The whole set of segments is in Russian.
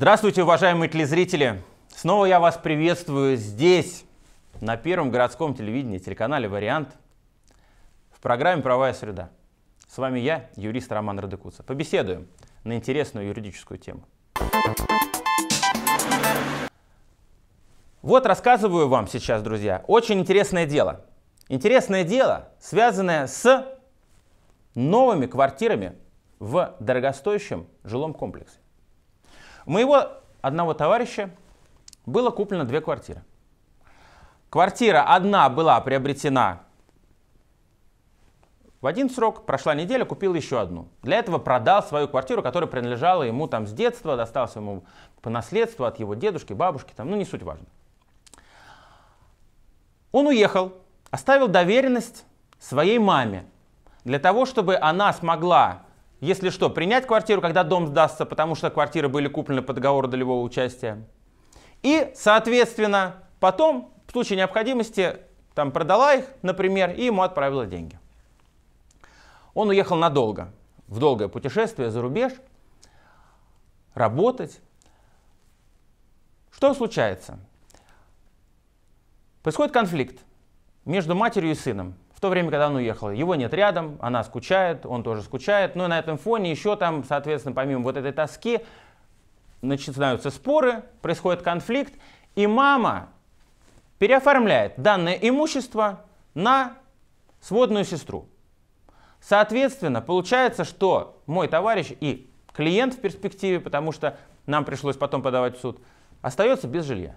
Здравствуйте, уважаемые телезрители! Снова я вас приветствую здесь, на Первом городском телевидении, телеканале «Вариант», в программе «Правая среда». С вами я, юрист Роман Радыкуца. Побеседуем на интересную юридическую тему. Вот рассказываю вам сейчас, друзья, очень интересное дело. Интересное дело, связанное с новыми квартирами в дорогостоящем жилом комплексе. У моего одного товарища было куплено две квартиры. Квартира одна была приобретена в один срок, прошла неделя, купил еще одну. Для этого продал свою квартиру, которая принадлежала ему там с детства, достался ему по наследству от его дедушки, бабушки, там, ну не суть важно. Он уехал, оставил доверенность своей маме для того, чтобы она смогла если что, принять квартиру, когда дом сдастся, потому что квартиры были куплены по договору долевого участия. И, соответственно, потом, в случае необходимости, там продала их, например, и ему отправила деньги. Он уехал надолго, в долгое путешествие за рубеж, работать. Что случается? Происходит конфликт между матерью и сыном в то время, когда он уехал. Его нет рядом, она скучает, он тоже скучает. Но ну на этом фоне еще там, соответственно, помимо вот этой тоски, начинаются споры, происходит конфликт, и мама переоформляет данное имущество на сводную сестру. Соответственно, получается, что мой товарищ и клиент в перспективе, потому что нам пришлось потом подавать в суд, остается без жилья.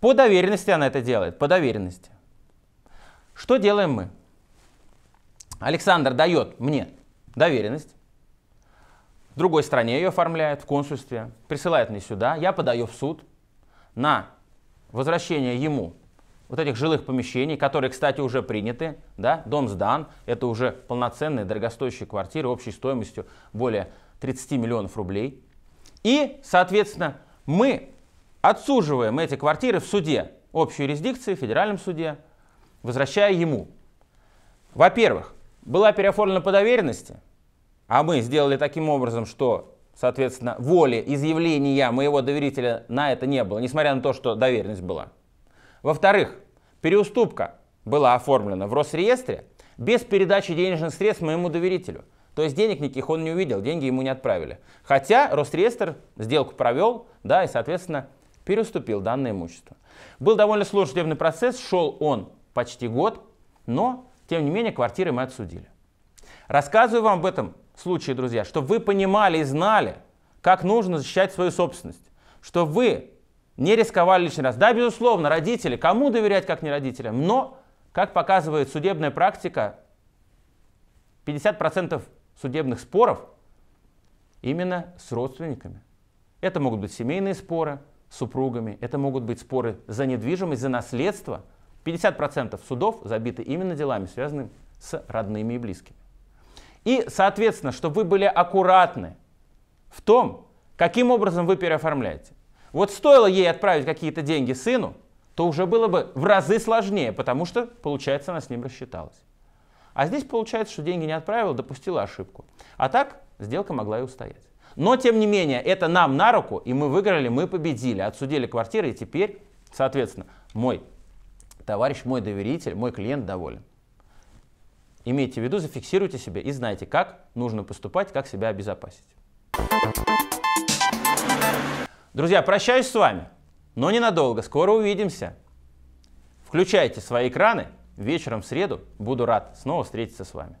По доверенности она это делает, по доверенности. Что делаем мы? Александр дает мне доверенность, в другой стране ее оформляет, в консульстве, присылает мне сюда, я подаю в суд на возвращение ему вот этих жилых помещений, которые, кстати, уже приняты, да, дом сдан, это уже полноценные дорогостоящие квартиры общей стоимостью более 30 миллионов рублей. И, соответственно, мы отсуживаем эти квартиры в суде, общей юрисдикции, в федеральном суде, возвращая ему. Во-первых, была переоформлена по доверенности, а мы сделали таким образом, что, соответственно, воли изъявления моего доверителя на это не было, несмотря на то, что доверенность была. Во-вторых, переуступка была оформлена в Росреестре без передачи денежных средств моему доверителю. То есть денег никаких он не увидел, деньги ему не отправили. Хотя Росреестр сделку провел, да, и, соответственно, переуступил данное имущество. Был довольно сложный судебный процесс, шел он почти год, но, тем не менее, квартиры мы отсудили. Рассказываю вам в этом случае, друзья, чтобы вы понимали и знали, как нужно защищать свою собственность, что вы не рисковали лишний раз. Да, безусловно, родители, кому доверять, как не родителям, но, как показывает судебная практика, 50% судебных споров именно с родственниками. Это могут быть семейные споры с супругами, это могут быть споры за недвижимость, за наследство – 50% судов забиты именно делами, связанными с родными и близкими. И, соответственно, чтобы вы были аккуратны в том, каким образом вы переоформляете. Вот стоило ей отправить какие-то деньги сыну, то уже было бы в разы сложнее, потому что, получается, она с ним рассчиталась. А здесь получается, что деньги не отправила, допустила ошибку. А так сделка могла и устоять. Но, тем не менее, это нам на руку, и мы выиграли, мы победили, отсудили квартиры, и теперь, соответственно, мой товарищ мой доверитель, мой клиент доволен. Имейте в виду, зафиксируйте себе и знайте, как нужно поступать, как себя обезопасить. Друзья, прощаюсь с вами, но ненадолго, скоро увидимся. Включайте свои экраны, вечером в среду буду рад снова встретиться с вами.